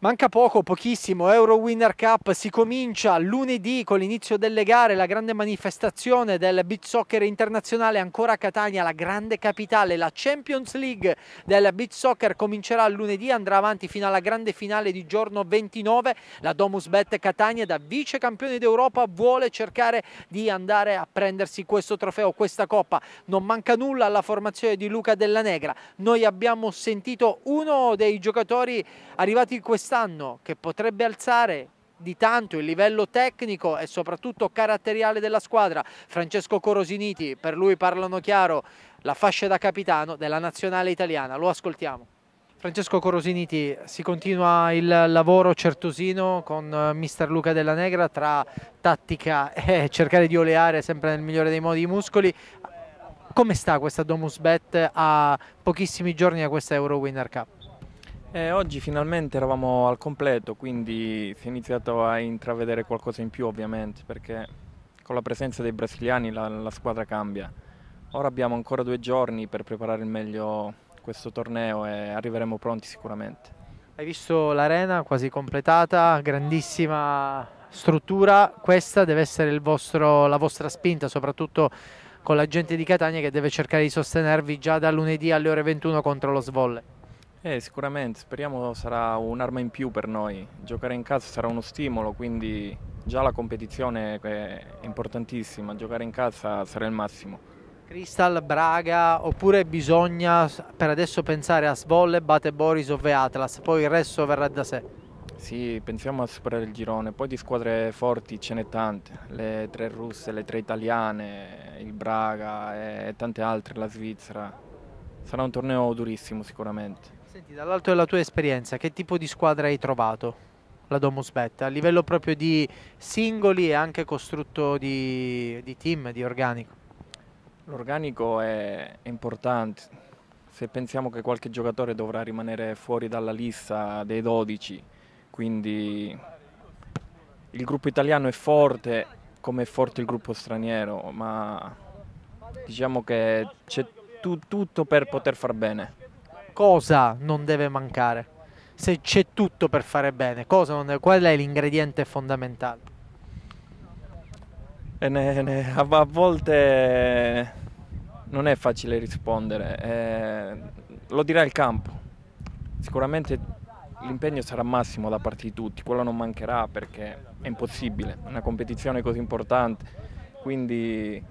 Manca poco, pochissimo, Euro Winner Cup si comincia lunedì con l'inizio delle gare, la grande manifestazione del beach soccer internazionale ancora a Catania, la grande capitale, la Champions League del beach soccer comincerà lunedì, andrà avanti fino alla grande finale di giorno 29, la Domus Bet Catania da vice campione d'Europa vuole cercare di andare a prendersi questo trofeo, questa coppa, non manca nulla alla formazione di Luca Della Negra, noi abbiamo sentito uno dei giocatori arrivati quest'anno quest'anno che potrebbe alzare di tanto il livello tecnico e soprattutto caratteriale della squadra. Francesco Corosiniti, per lui parlano chiaro la fascia da capitano della nazionale italiana. Lo ascoltiamo. Francesco Corosiniti, si continua il lavoro certosino con eh, mister Luca Della Negra tra tattica e cercare di oleare sempre nel migliore dei modi i muscoli. Come sta questa Domus Bet a pochissimi giorni da questa Euro Winner Cup? Eh, oggi finalmente eravamo al completo, quindi si è iniziato a intravedere qualcosa in più ovviamente, perché con la presenza dei brasiliani la, la squadra cambia. Ora abbiamo ancora due giorni per preparare il meglio questo torneo e arriveremo pronti sicuramente. Hai visto l'arena quasi completata, grandissima struttura, questa deve essere vostro, la vostra spinta, soprattutto con la gente di Catania che deve cercare di sostenervi già da lunedì alle ore 21 contro lo Svolle. Eh, sicuramente, speriamo sarà un'arma in più per noi. Giocare in casa sarà uno stimolo, quindi già la competizione è importantissima, giocare in casa sarà il massimo. Crystal, Braga, oppure bisogna per adesso pensare a Svolle, Bate Borisov e Atlas, poi il resto verrà da sé? Sì, pensiamo a superare il girone, poi di squadre forti ce n'è tante, le tre russe, le tre italiane, il Braga e tante altre, la Svizzera. Sarà un torneo durissimo sicuramente. Senti, dall'alto della tua esperienza, che tipo di squadra hai trovato? La Domus Bet, a livello proprio di singoli e anche costrutto di, di team, di organico. L'organico è importante. Se pensiamo che qualche giocatore dovrà rimanere fuori dalla lista dei 12, quindi il gruppo italiano è forte come è forte il gruppo straniero, ma diciamo che c'è tutto per poter far bene cosa non deve mancare? Se c'è tutto per fare bene, deve, qual è l'ingrediente fondamentale? Ne, ne, a, a, volte non è facile rispondere, eh, lo dirà il campo. Sicuramente l'impegno sarà massimo da parte di tutti, quello non mancherà perché è impossibile, è una competizione così importante, quindi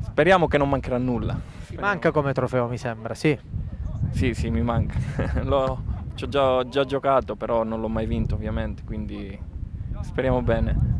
speriamo che non mancherà nulla. Speriamo. Manca come trofeo mi sembra, sì. Sì, sì, mi manca. l'ho, ci ho già, già giocato, però non l'ho mai vinto ovviamente, quindi speriamo bene.